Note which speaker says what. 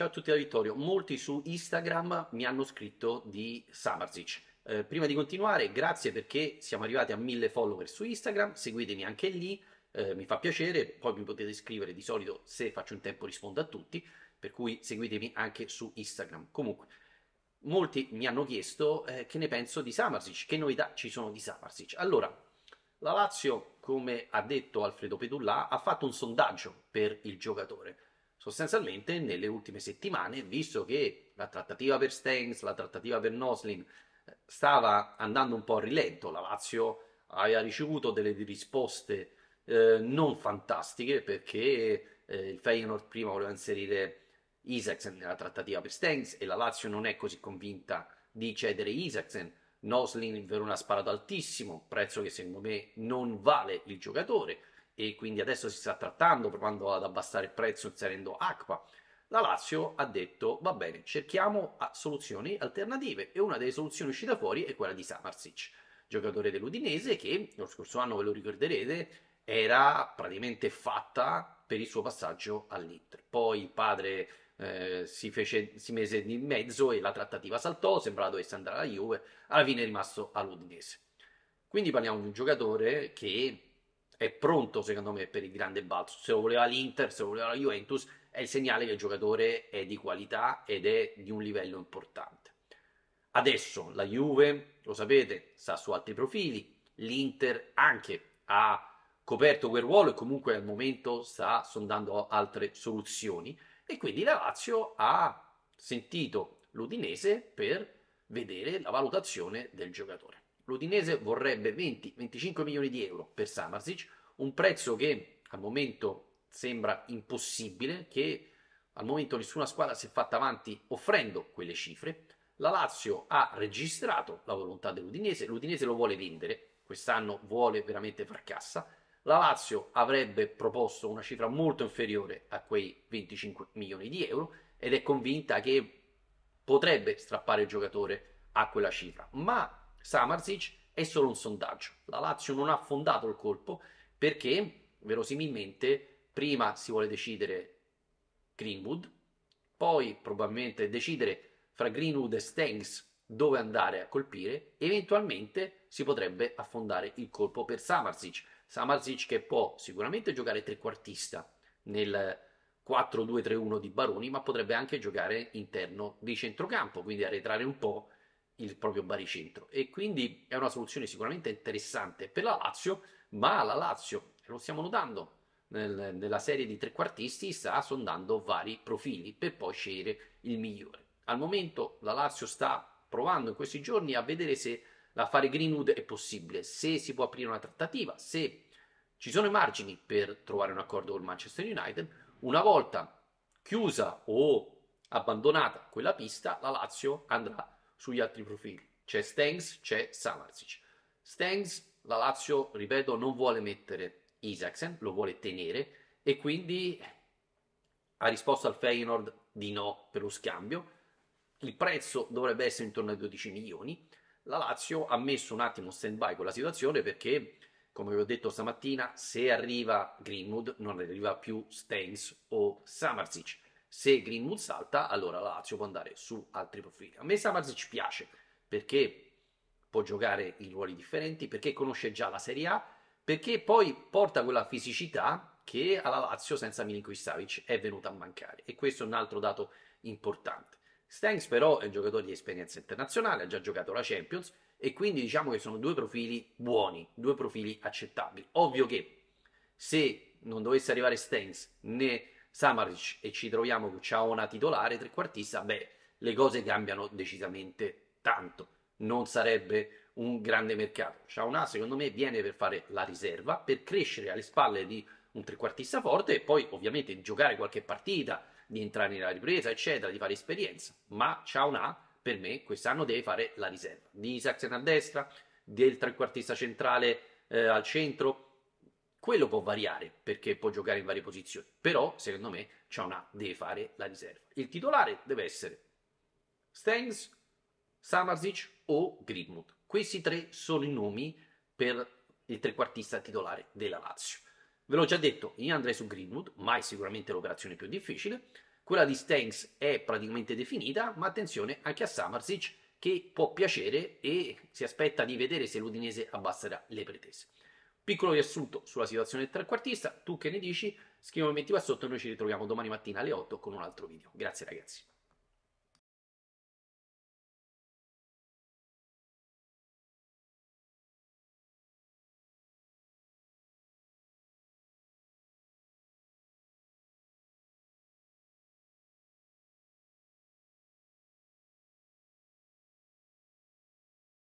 Speaker 1: Ciao a tutti da Vittorio, molti su Instagram mi hanno scritto di Samarzic. Eh, prima di continuare, grazie perché siamo arrivati a mille follower su Instagram, seguitemi anche lì, eh, mi fa piacere, poi mi potete scrivere di solito se faccio un tempo rispondo a tutti, per cui seguitemi anche su Instagram. Comunque, molti mi hanno chiesto eh, che ne penso di Samarzic, che novità ci sono di Samarzic. Allora, la Lazio, come ha detto Alfredo Pedulla, ha fatto un sondaggio per il giocatore sostanzialmente nelle ultime settimane, visto che la trattativa per Stengs, la trattativa per Noslin eh, stava andando un po' a rilento, la Lazio aveva ricevuto delle risposte eh, non fantastiche perché eh, il Feyenoord prima voleva inserire Isaacsen nella trattativa per Stengs e la Lazio non è così convinta di cedere Isaacsen. Noslin per una sparato altissimo, prezzo che secondo me non vale il giocatore e quindi adesso si sta trattando, provando ad abbassare il prezzo inserendo acqua. La Lazio ha detto va bene, cerchiamo ah, soluzioni alternative e una delle soluzioni uscita fuori è quella di Samarsic, giocatore dell'Udinese che lo scorso anno, ve lo ricorderete, era praticamente fatta per il suo passaggio all'Inter. Poi il padre eh, si, fece, si mise in mezzo e la trattativa saltò, sembrava dovesse andare alla Juve, alla fine è rimasto all'Udinese. Quindi parliamo di un giocatore che è pronto secondo me per il grande balzo. Se lo voleva l'Inter, se lo voleva la Juventus, è il segnale che il giocatore è di qualità ed è di un livello importante. Adesso la Juve, lo sapete, sta su altri profili, l'Inter anche ha coperto quel ruolo e comunque al momento sta sondando altre soluzioni e quindi la Lazio ha sentito l'Udinese per vedere la valutazione del giocatore. L'Udinese vorrebbe 20-25 milioni di euro per Samarsic, un prezzo che al momento sembra impossibile, che al momento nessuna squadra si è fatta avanti offrendo quelle cifre. La Lazio ha registrato la volontà dell'Udinese, l'Udinese lo vuole vendere, quest'anno vuole veramente far cassa. La Lazio avrebbe proposto una cifra molto inferiore a quei 25 milioni di euro ed è convinta che potrebbe strappare il giocatore a quella cifra, ma Samarzic è solo un sondaggio. La Lazio non ha fondato il colpo perché verosimilmente prima si vuole decidere Greenwood, poi probabilmente decidere fra Greenwood e Stengs dove andare a colpire, eventualmente si potrebbe affondare il colpo per Samarzic. Samarzic che può sicuramente giocare trequartista nel 4-2-3-1 di Baroni, ma potrebbe anche giocare interno di centrocampo, quindi arretrare un po' il proprio baricentro e quindi è una soluzione sicuramente interessante per la Lazio, ma la Lazio, lo stiamo notando nel, nella serie di trequartisti, sta sondando vari profili per poi scegliere il migliore. Al momento la Lazio sta provando in questi giorni a vedere se l'affare Greenwood è possibile, se si può aprire una trattativa, se ci sono i margini per trovare un accordo con Manchester United. Una volta chiusa o abbandonata quella pista, la Lazio andrà a sugli altri profili. C'è Stengs, c'è Samarzic. Stengs, la Lazio, ripeto, non vuole mettere Isaacsen, lo vuole tenere e quindi ha risposto al Feyenoord di no per lo scambio. Il prezzo dovrebbe essere intorno ai 12 milioni. La Lazio ha messo un attimo stand by con la situazione perché, come vi ho detto stamattina, se arriva Greenwood non arriva più Stengs o Samarzic se Greenwood salta, allora la Lazio può andare su altri profili. A me Samarzic piace perché può giocare in ruoli differenti, perché conosce già la Serie A, perché poi porta quella fisicità che alla Lazio senza Milinkovic Savic è venuta a mancare e questo è un altro dato importante. Stanks però è un giocatore di esperienza internazionale, ha già giocato la Champions e quindi diciamo che sono due profili buoni, due profili accettabili. Ovvio che se non dovesse arrivare Stanks né Samaric e ci troviamo con Ciaona titolare, trequartista, beh, le cose cambiano decisamente tanto. Non sarebbe un grande mercato. Ciaona, secondo me, viene per fare la riserva, per crescere alle spalle di un trequartista forte e poi ovviamente giocare qualche partita, di entrare nella ripresa, eccetera, di fare esperienza. Ma Ciaona, per me, quest'anno deve fare la riserva. Di Saxena a destra, del trequartista centrale eh, al centro, quello può variare perché può giocare in varie posizioni, però secondo me Ciaonà deve fare la riserva. Il titolare deve essere Stengs, Samarzic o Grigmut. Questi tre sono i nomi per il trequartista titolare della Lazio. Ve l'ho già detto, io andrei su Greenwood, ma è sicuramente l'operazione più difficile. Quella di Stengs è praticamente definita, ma attenzione anche a Samarzic che può piacere e si aspetta di vedere se l'Udinese abbasserà le pretese. Piccolo riassunto sulla situazione del trequartista, tu che ne dici? Scrivimi un commenti qua sotto e noi ci ritroviamo domani mattina alle 8 con un altro video. Grazie ragazzi.